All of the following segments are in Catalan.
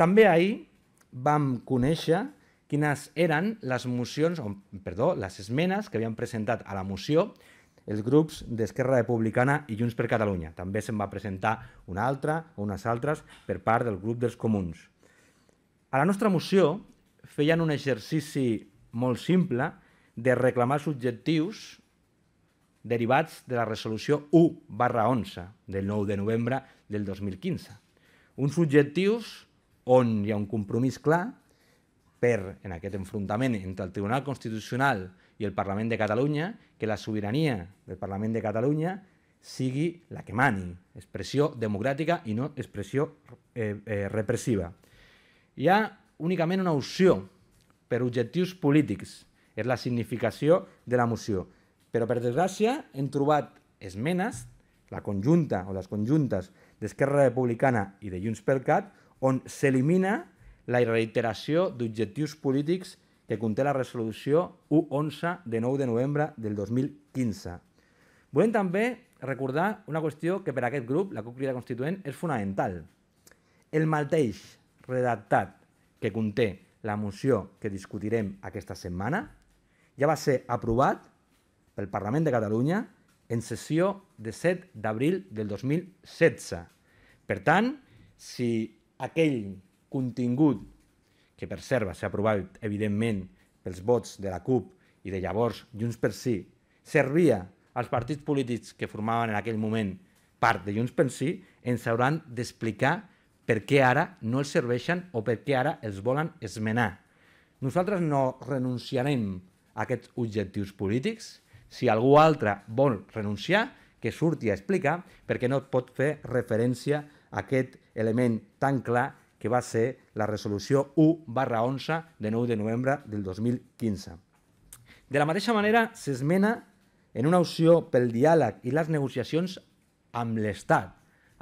També ahir vam conèixer quines eren les mocions, o, perdó, les esmenes que havien presentat a la moció els grups d'Esquerra Republicana i Junts per Catalunya. També se'n va presentar una altra o unes altres per part del grup dels comuns. A la nostra moció feien un exercici molt simple de reclamar subjectius derivats de la resolució 1 barra 11 del 9 de novembre del 2015. Uns objectius on hi ha un compromís clar per, en aquest enfrontament entre el Tribunal Constitucional i el Parlament de Catalunya, que la sobirania del Parlament de Catalunya sigui la que mani, expressió democràtica i no expressió eh, eh, repressiva. Hi ha únicament una opció per objectius polítics, és la significació de la moció. Però, per desgràcia, hem trobat esmenes, la conjunta o les conjuntes d'Esquerra Republicana i de Junts per Cat, on s'elimina la reiteració d'objectius polítics que conté la resolució 111 de 9 de novembre del 2015. Volem també recordar una qüestió que per a aquest grup, la CUP Crida Constituent, és fonamental. El mateix redactat que conté la moció que discutirem aquesta setmana ja va ser aprovat pel Parlament de Catalunya en sessió de 7 d'abril del 2016. Per tant, si aquell contingut que per cert va ser aprovat evidentment pels vots de la CUP i de llavors Junts per Sí, servia als partits polítics que formaven en aquell moment part de Junts per Sí, ens hauran d'explicar per què ara no els serveixen o per què ara els volen esmenar. Nosaltres no renunciarem a aquests objectius polítics. Si algú altre vol renunciar, que surti a explicar perquè no pot fer referència a aquest element tan clar que va ser la resolució 1 barra 11 de 9 de novembre del 2015. De la mateixa manera, s'esmena en una opció pel diàleg i les negociacions amb l'Estat.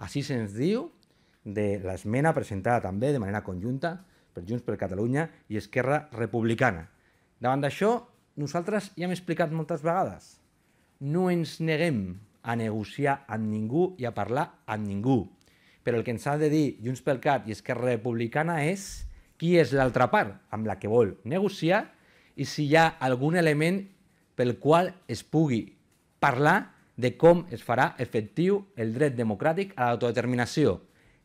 Així se'ns diu de l'esmena presentada també de manera conjunta per Junts per Catalunya i Esquerra Republicana. Davant d'això, nosaltres ja hem explicat moltes vegades, no ens neguem a negociar amb ningú i a parlar amb ningú. Però el que ens ha de dir Junts pel Cat i Esquerra Republicana és qui és l'altra part amb la que vol negociar i si hi ha algun element pel qual es pugui parlar de com es farà efectiu el dret democràtic a l'autodeterminació.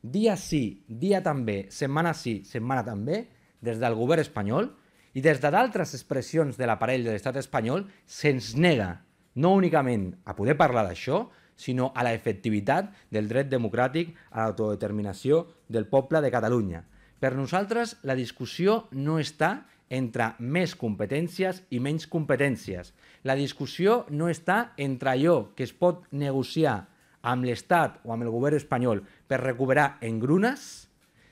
Dia sí, dia també, setmana sí, setmana també, des del govern espanyol i des de d'altres expressions de l'aparell de l'estat espanyol se'ns nega no únicament a poder parlar d'això, sinó a la efectivitat del dret democràtic a l'autodeterminació del poble de Catalunya. Per nosaltres, la discussió no està entre més competències i menys competències. La discussió no està entre allò que es pot negociar amb l'Estat o amb el govern espanyol per recuperar en grunes,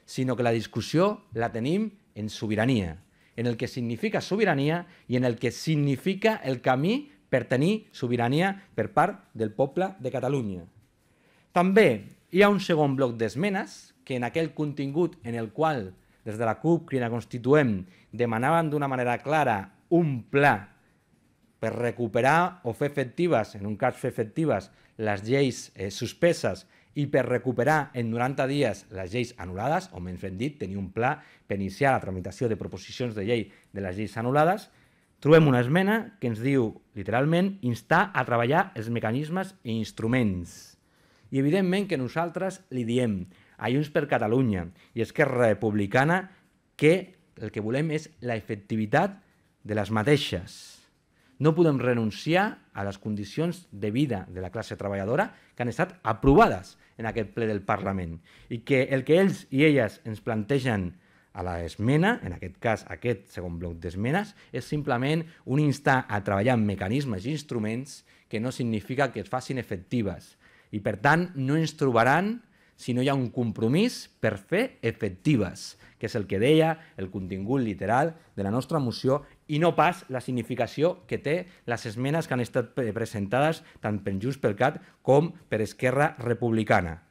sinó que la discussió la tenim en sobirania, en el que significa sobirania i en el que significa el camí per tenir sobirania per part del poble de Catalunya. També hi ha un segon bloc d'esmenes que en aquell contingut en el qual des de la CUP Crina Constituem demanaven d'una manera clara un pla per recuperar o fer efectives, en un cas fer efectives, les lleis eh, suspeses i per recuperar en 90 dies les lleis anul·lades, o menys ben dit, tenir un pla per iniciar la tramitació de proposicions de llei de les lleis anul·lades, trobem una esmena que ens diu, literalment, instar a treballar els mecanismes i instruments. I evidentment que nosaltres li diem a Junts per Catalunya i Esquerra Republicana que el que volem és la efectivitat de les mateixes. No podem renunciar a les condicions de vida de la classe treballadora que han estat aprovades en aquest ple del Parlament i que el que ells i elles ens plantegen a l'esmena, en aquest cas aquest segon bloc d'esmenes, és simplement un instar a treballar amb mecanismes i instruments que no significa que es facin efectives. I per tant no ens trobaran si no hi ha un compromís per fer efectives, que és el que deia el contingut literal de la nostra moció i no pas la significació que té les esmenes que han estat presentades tant per Junts pel Cat com per Esquerra Republicana.